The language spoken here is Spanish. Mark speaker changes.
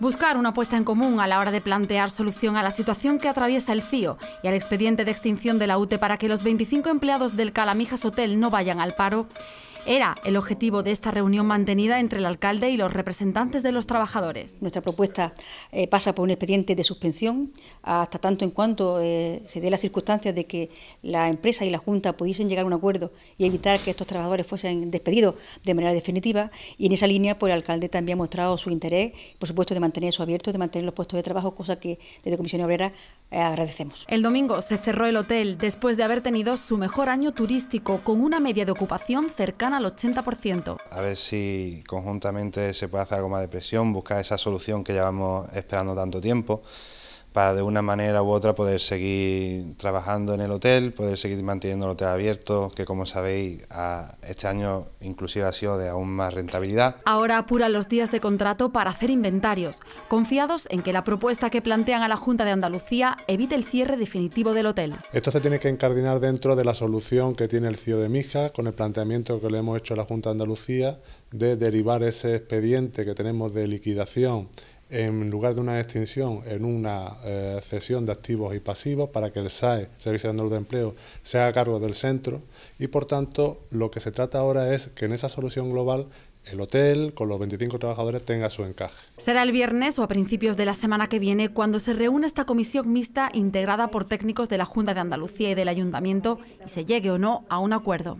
Speaker 1: Buscar una apuesta en común a la hora de plantear solución a la situación que atraviesa el CIO y al expediente de extinción de la UTE para que los 25 empleados del Calamijas Hotel no vayan al paro
Speaker 2: era el objetivo de esta reunión mantenida entre el alcalde y los representantes de los trabajadores. Nuestra propuesta eh, pasa por un expediente de suspensión hasta tanto en cuanto eh, se dé las circunstancias de que la empresa y la Junta pudiesen llegar a un acuerdo y evitar que estos trabajadores fuesen despedidos de manera definitiva. Y en esa línea, pues, el alcalde también ha mostrado su interés, por supuesto, de mantener eso abierto, de mantener los puestos de trabajo, cosa que desde Comisión Obrera eh, agradecemos. El domingo se cerró el hotel después de haber tenido su mejor año turístico, con una media de ocupación cercana al
Speaker 1: 80%.
Speaker 3: A ver si conjuntamente se puede hacer algo más de presión, buscar esa solución que llevamos esperando tanto tiempo para de una manera u otra poder seguir trabajando en el hotel, poder seguir manteniendo el hotel abierto, que como sabéis este año inclusive ha sido de aún más rentabilidad.
Speaker 1: Ahora apuran los días de contrato para hacer inventarios, confiados en que la propuesta que plantean a la Junta de Andalucía evite el cierre definitivo del hotel.
Speaker 4: Esto se tiene que encardinar dentro de la solución que tiene el CIO e de Mija con el planteamiento que le hemos hecho a la Junta de Andalucía de derivar ese expediente que tenemos de liquidación en lugar de una extinción, en una eh, cesión de activos y pasivos para que el SAE, Servicio de Andaluz de Empleo, se haga cargo del centro y por tanto lo que se trata ahora es que en esa solución global el hotel con los 25 trabajadores tenga su encaje.
Speaker 1: Será el viernes o a principios de la semana que viene cuando se reúna esta comisión mixta integrada por técnicos de la Junta de Andalucía y del Ayuntamiento y se llegue o no a un acuerdo.